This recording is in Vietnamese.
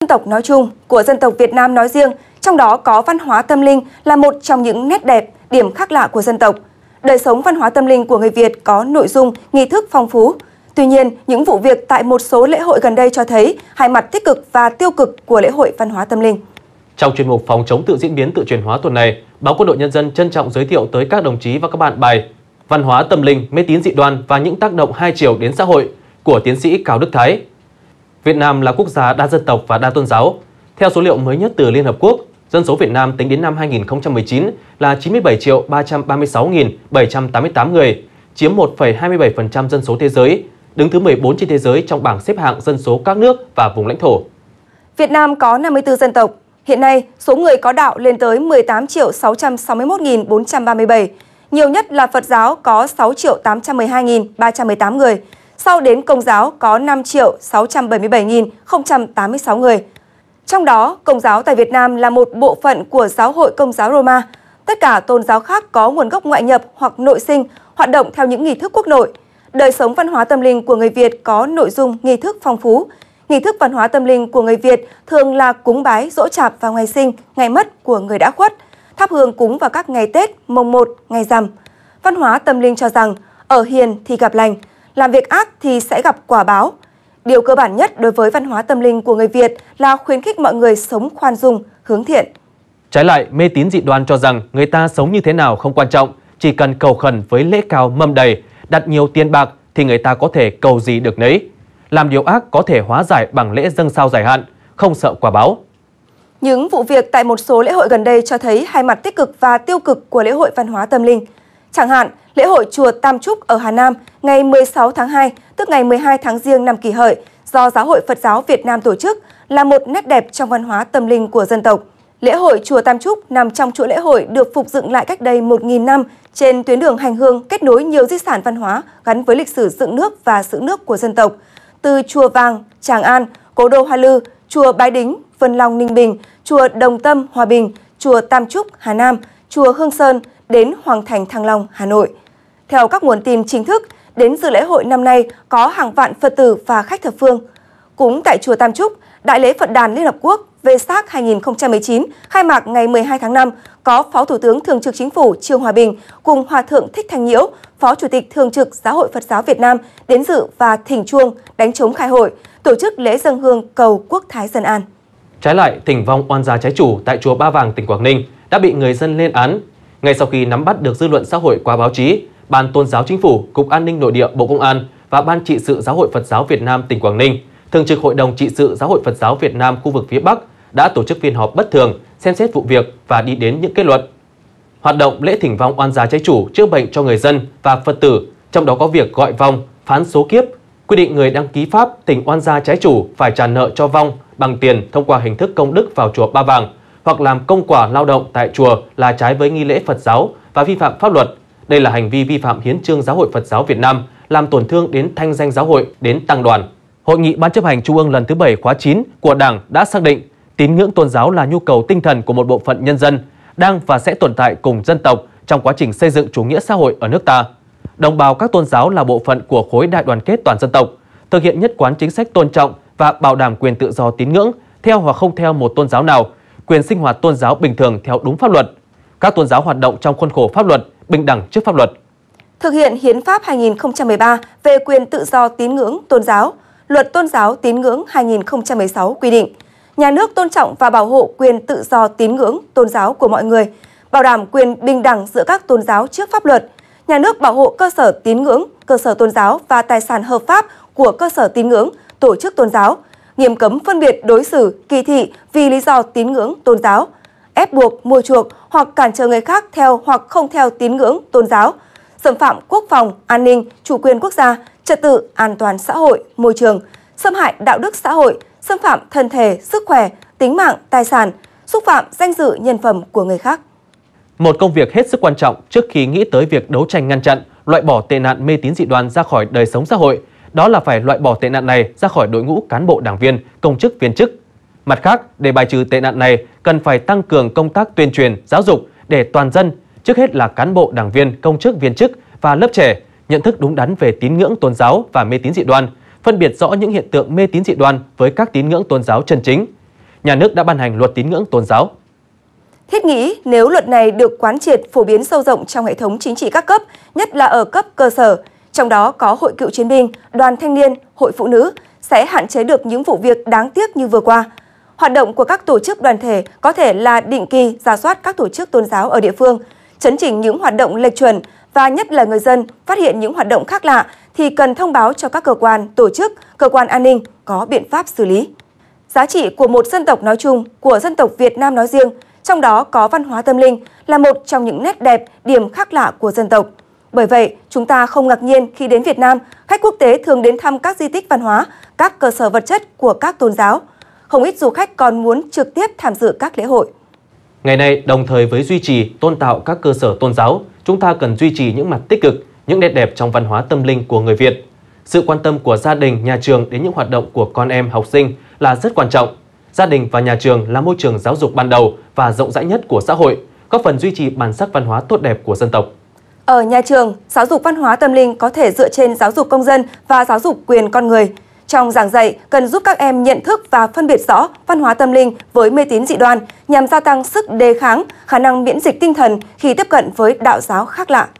dân tộc nói chung, của dân tộc Việt Nam nói riêng, trong đó có văn hóa tâm linh là một trong những nét đẹp, điểm khác lạ của dân tộc. Đời sống văn hóa tâm linh của người Việt có nội dung, nghi thức phong phú. Tuy nhiên, những vụ việc tại một số lễ hội gần đây cho thấy hai mặt tích cực và tiêu cực của lễ hội văn hóa tâm linh. Trong chuyên mục phòng chống tự diễn biến tự truyền hóa tuần này, báo Quân đội Nhân dân trân trọng giới thiệu tới các đồng chí và các bạn bài Văn hóa tâm linh, mê tín dị đoan và những tác động hai chiều đến xã hội của tiến sĩ Cao Đức Thái, Việt Nam là quốc gia đa dân tộc và đa tôn giáo. Theo số liệu mới nhất từ Liên Hợp Quốc, dân số Việt Nam tính đến năm 2019 là 97 triệu 336.788 người, chiếm 1,27% dân số thế giới, đứng thứ 14 trên thế giới trong bảng xếp hạng dân số các nước và vùng lãnh thổ. Việt Nam có 54 dân tộc. Hiện nay, số người có đạo lên tới 18 triệu 661.437, nhiều nhất là Phật giáo có 6 triệu 812.318 người, sau đến Công giáo có 5 triệu 677.086 người. Trong đó, Công giáo tại Việt Nam là một bộ phận của giáo hội Công giáo Roma. Tất cả tôn giáo khác có nguồn gốc ngoại nhập hoặc nội sinh, hoạt động theo những nghi thức quốc nội. Đời sống văn hóa tâm linh của người Việt có nội dung nghi thức phong phú. Nghi thức văn hóa tâm linh của người Việt thường là cúng bái, dỗ chạp vào ngày sinh, ngày mất của người đã khuất, thắp hương cúng vào các ngày Tết, mồng 1, ngày rằm. Văn hóa tâm linh cho rằng, ở hiền thì gặp lành, làm việc ác thì sẽ gặp quả báo. Điều cơ bản nhất đối với văn hóa tâm linh của người Việt là khuyến khích mọi người sống khoan dung, hướng thiện. Trái lại, mê tín dị đoan cho rằng người ta sống như thế nào không quan trọng, chỉ cần cầu khẩn với lễ cao mâm đầy, đặt nhiều tiền bạc thì người ta có thể cầu gì được nấy. Làm điều ác có thể hóa giải bằng lễ dâng sao dài hạn, không sợ quả báo. Những vụ việc tại một số lễ hội gần đây cho thấy hai mặt tích cực và tiêu cực của lễ hội văn hóa tâm linh – Chẳng hạn, lễ hội Chùa Tam Trúc ở Hà Nam ngày 16 tháng 2, tức ngày 12 tháng Giêng năm kỷ hợi, do Giáo hội Phật giáo Việt Nam tổ chức là một nét đẹp trong văn hóa tâm linh của dân tộc. Lễ hội Chùa Tam Trúc nằm trong chuỗi lễ hội được phục dựng lại cách đây 1.000 năm trên tuyến đường hành hương kết nối nhiều di sản văn hóa gắn với lịch sử dựng nước và giữ nước của dân tộc. Từ Chùa Vàng, Tràng An, Cố Đô Hoa Lư, Chùa Bái Đính, Vân Long Ninh Bình, Chùa Đồng Tâm Hòa Bình, Chùa Tam Trúc Hà Nam, Chùa Hương Sơn, đến Hoàng Thành Thăng Long, Hà Nội. Theo các nguồn tin chính thức, đến dự lễ hội năm nay có hàng vạn Phật tử và khách thập phương. Cũng tại Chùa Tam Trúc, Đại lễ Phật đàn Liên Hợp Quốc về VESAC 2019 khai mạc ngày 12 tháng 5 có Phó Thủ tướng Thường trực Chính phủ Trương Hòa Bình cùng Hòa Thượng Thích Thanh Nhiễu, Phó Chủ tịch Thường trực Giáo hội Phật giáo Việt Nam đến dự và thỉnh chuông đánh chống khai hội, tổ chức lễ dân hương cầu quốc thái dân an. Trái lại, thỉnh vong oan gia trái chủ tại chùa Ba Vàng, tỉnh Quảng Ninh đã bị người dân lên án ngay sau khi nắm bắt được dư luận xã hội qua báo chí, Ban Tôn giáo Chính phủ, Cục An ninh Nội địa Bộ Công an và Ban trị sự Giáo hội Phật giáo Việt Nam tỉnh Quảng Ninh, Thường trực Hội đồng trị sự Giáo hội Phật giáo Việt Nam khu vực phía Bắc đã tổ chức phiên họp bất thường, xem xét vụ việc và đi đến những kết luận. Hoạt động lễ thỉnh vong oan gia trái chủ chữa bệnh cho người dân và Phật tử, trong đó có việc gọi vong, phán số kiếp, quy định người đăng ký pháp tỉnh oan gia trái chủ phải trả nợ cho vong bằng tiền thông qua hình thức công đức vào chùa Ba Vàng hoặc làm công quả lao động tại chùa là trái với nghi lễ Phật giáo và vi phạm pháp luật. Đây là hành vi vi phạm hiến trương Giáo hội Phật giáo Việt Nam, làm tổn thương đến thanh danh giáo hội, đến tăng đoàn. Hội nghị Ban chấp hành Trung ương lần thứ 7 khóa 9 của Đảng đã xác định tín ngưỡng tôn giáo là nhu cầu tinh thần của một bộ phận nhân dân, đang và sẽ tồn tại cùng dân tộc trong quá trình xây dựng chủ nghĩa xã hội ở nước ta. Đồng bào các tôn giáo là bộ phận của khối đại đoàn kết toàn dân tộc, thực hiện nhất quán chính sách tôn trọng và bảo đảm quyền tự do tín ngưỡng theo hoặc không theo một tôn giáo nào, quyền sinh hoạt tôn giáo bình thường theo đúng pháp luật. Các tôn giáo hoạt động trong khuôn khổ pháp luật, bình đẳng trước pháp luật. Thực hiện Hiến pháp 2013 về quyền tự do tín ngưỡng tôn giáo, Luật Tôn giáo tín ngưỡng 2016 quy định, nhà nước tôn trọng và bảo hộ quyền tự do tín ngưỡng tôn giáo của mọi người, bảo đảm quyền bình đẳng giữa các tôn giáo trước pháp luật. Nhà nước bảo hộ cơ sở tín ngưỡng, cơ sở tôn giáo và tài sản hợp pháp của cơ sở tín ngưỡng, tổ chức tôn giáo, nghiêm cấm phân biệt đối xử, kỳ thị vì lý do tín ngưỡng tôn giáo, ép buộc, mua chuộc hoặc cản trở người khác theo hoặc không theo tín ngưỡng tôn giáo, xâm phạm quốc phòng, an ninh, chủ quyền quốc gia, trật tự, an toàn xã hội, môi trường, xâm hại đạo đức xã hội, xâm phạm thân thể, sức khỏe, tính mạng, tài sản, xúc phạm danh dự nhân phẩm của người khác. Một công việc hết sức quan trọng trước khi nghĩ tới việc đấu tranh ngăn chặn, loại bỏ tệ nạn mê tín dị đoan ra khỏi đời sống xã hội – đó là phải loại bỏ tệ nạn này ra khỏi đội ngũ cán bộ đảng viên, công chức viên chức. Mặt khác, để bài trừ tệ nạn này, cần phải tăng cường công tác tuyên truyền, giáo dục để toàn dân, trước hết là cán bộ đảng viên, công chức viên chức và lớp trẻ nhận thức đúng đắn về tín ngưỡng tôn giáo và mê tín dị đoan, phân biệt rõ những hiện tượng mê tín dị đoan với các tín ngưỡng tôn giáo chân chính. Nhà nước đã ban hành luật tín ngưỡng tôn giáo. Thiết nghĩ nếu luật này được quán triệt phổ biến sâu rộng trong hệ thống chính trị các cấp, nhất là ở cấp cơ sở, trong đó có hội cựu chiến binh, đoàn thanh niên, hội phụ nữ sẽ hạn chế được những vụ việc đáng tiếc như vừa qua. Hoạt động của các tổ chức đoàn thể có thể là định kỳ giả soát các tổ chức tôn giáo ở địa phương, chấn chỉnh những hoạt động lệch chuẩn và nhất là người dân phát hiện những hoạt động khác lạ thì cần thông báo cho các cơ quan, tổ chức, cơ quan an ninh có biện pháp xử lý. Giá trị của một dân tộc nói chung, của dân tộc Việt Nam nói riêng, trong đó có văn hóa tâm linh là một trong những nét đẹp, điểm khác lạ của dân tộc. Bởi vậy, chúng ta không ngạc nhiên khi đến Việt Nam, khách quốc tế thường đến thăm các di tích văn hóa, các cơ sở vật chất của các tôn giáo. Không ít du khách còn muốn trực tiếp tham dự các lễ hội. Ngày nay, đồng thời với duy trì, tôn tạo các cơ sở tôn giáo, chúng ta cần duy trì những mặt tích cực, những nét đẹp trong văn hóa tâm linh của người Việt. Sự quan tâm của gia đình, nhà trường đến những hoạt động của con em học sinh là rất quan trọng. Gia đình và nhà trường là môi trường giáo dục ban đầu và rộng rãi nhất của xã hội, góp phần duy trì bản sắc văn hóa tốt đẹp của dân tộc. Ở nhà trường, giáo dục văn hóa tâm linh có thể dựa trên giáo dục công dân và giáo dục quyền con người. Trong giảng dạy, cần giúp các em nhận thức và phân biệt rõ văn hóa tâm linh với mê tín dị đoan nhằm gia tăng sức đề kháng, khả năng miễn dịch tinh thần khi tiếp cận với đạo giáo khác lạ.